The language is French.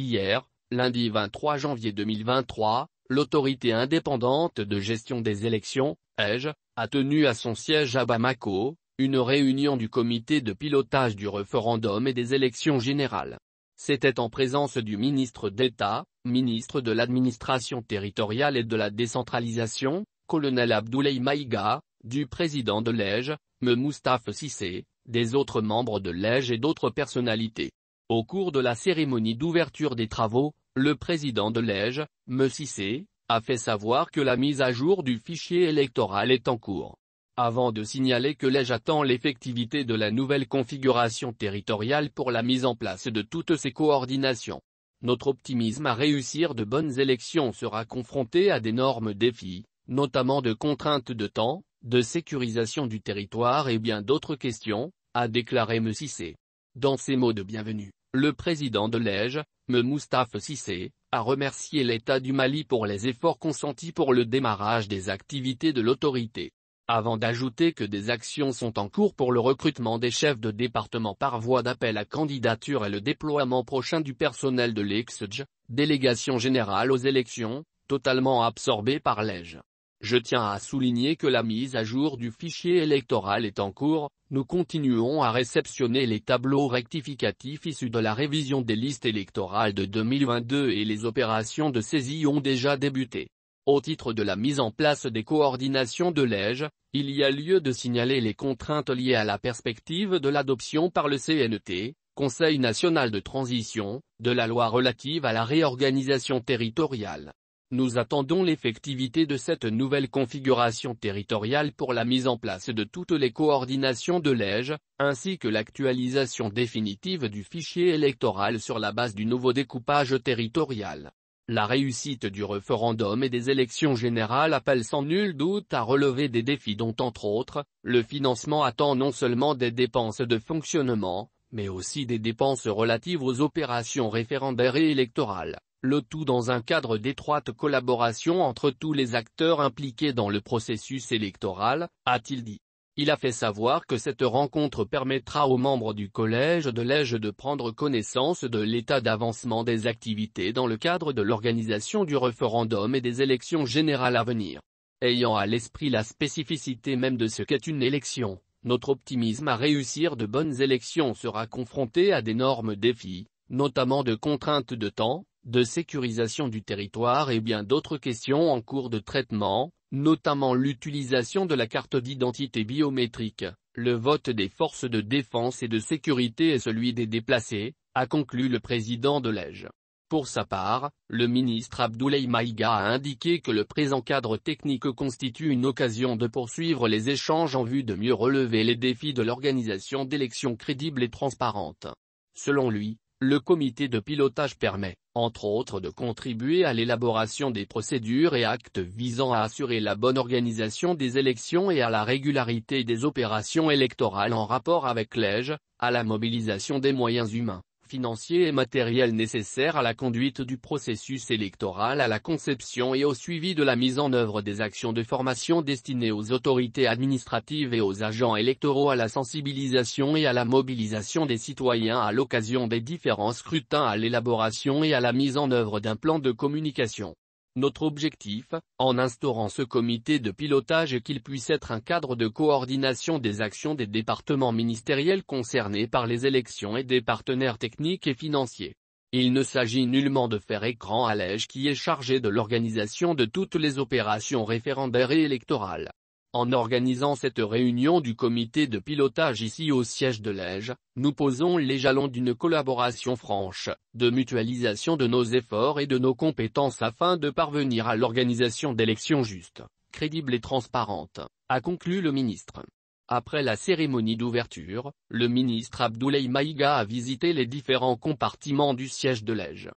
Hier, lundi 23 janvier 2023, l'autorité indépendante de gestion des élections, EJ, a tenu à son siège à Bamako, une réunion du comité de pilotage du référendum et des élections générales. C'était en présence du ministre d'État, ministre de l'administration territoriale et de la décentralisation, colonel Abdoulaye Maïga, du président de l'EJ, Me Moustaphe Sissé, des autres membres de l'EJ et d'autres personnalités. Au cours de la cérémonie d'ouverture des travaux, le président de l'Ège, M. Cissé, a fait savoir que la mise à jour du fichier électoral est en cours. Avant de signaler que l'Ège attend l'effectivité de la nouvelle configuration territoriale pour la mise en place de toutes ces coordinations. Notre optimisme à réussir de bonnes élections sera confronté à d'énormes défis, notamment de contraintes de temps, de sécurisation du territoire et bien d'autres questions, a déclaré M. Cissé. Dans ses mots de bienvenue. Le président de l'EIGE, M. Moustaphe Sissé, a remercié l'État du Mali pour les efforts consentis pour le démarrage des activités de l'autorité. Avant d'ajouter que des actions sont en cours pour le recrutement des chefs de département par voie d'appel à candidature et le déploiement prochain du personnel de l'EXJ, délégation générale aux élections, totalement absorbée par l'EIGE. Je tiens à souligner que la mise à jour du fichier électoral est en cours, nous continuons à réceptionner les tableaux rectificatifs issus de la révision des listes électorales de 2022 et les opérations de saisie ont déjà débuté. Au titre de la mise en place des coordinations de l'EGE, il y a lieu de signaler les contraintes liées à la perspective de l'adoption par le CNT, Conseil national de transition, de la loi relative à la réorganisation territoriale. Nous attendons l'effectivité de cette nouvelle configuration territoriale pour la mise en place de toutes les coordinations de l'EGE, ainsi que l'actualisation définitive du fichier électoral sur la base du nouveau découpage territorial. La réussite du référendum et des élections générales appelle sans nul doute à relever des défis dont entre autres, le financement attend non seulement des dépenses de fonctionnement, mais aussi des dépenses relatives aux opérations référendaires et électorales le tout dans un cadre d'étroite collaboration entre tous les acteurs impliqués dans le processus électoral, a-t-il dit. Il a fait savoir que cette rencontre permettra aux membres du Collège de l'Ège de prendre connaissance de l'état d'avancement des activités dans le cadre de l'organisation du référendum et des élections générales à venir. Ayant à l'esprit la spécificité même de ce qu'est une élection, notre optimisme à réussir de bonnes élections sera confronté à d'énormes défis, notamment de contraintes de temps, de sécurisation du territoire et bien d'autres questions en cours de traitement, notamment l'utilisation de la carte d'identité biométrique, le vote des forces de défense et de sécurité et celui des déplacés, a conclu le président de l'EGE. Pour sa part, le ministre Abdoulaye Maïga a indiqué que le présent cadre technique constitue une occasion de poursuivre les échanges en vue de mieux relever les défis de l'organisation d'élections crédibles et transparentes. Selon lui, le comité de pilotage permet, entre autres de contribuer à l'élaboration des procédures et actes visant à assurer la bonne organisation des élections et à la régularité des opérations électorales en rapport avec l'âge, à la mobilisation des moyens humains, financiers et matériels nécessaires à la conduite du processus électoral à la conception et au suivi de la mise en œuvre des actions de formation destinées aux autorités administratives et aux agents électoraux à la sensibilisation et à la mobilisation des citoyens à l'occasion des différents scrutins à l'élaboration et à la mise en œuvre d'un plan de communication. Notre objectif, en instaurant ce comité de pilotage est qu'il puisse être un cadre de coordination des actions des départements ministériels concernés par les élections et des partenaires techniques et financiers. Il ne s'agit nullement de faire écran à l'ège qui est chargé de l'organisation de toutes les opérations référendaires et électorales. En organisant cette réunion du comité de pilotage ici au siège de Lège, nous posons les jalons d'une collaboration franche, de mutualisation de nos efforts et de nos compétences afin de parvenir à l'organisation d'élections justes, crédibles et transparentes, a conclu le ministre. Après la cérémonie d'ouverture, le ministre Abdoulaye Maïga a visité les différents compartiments du siège de Lège.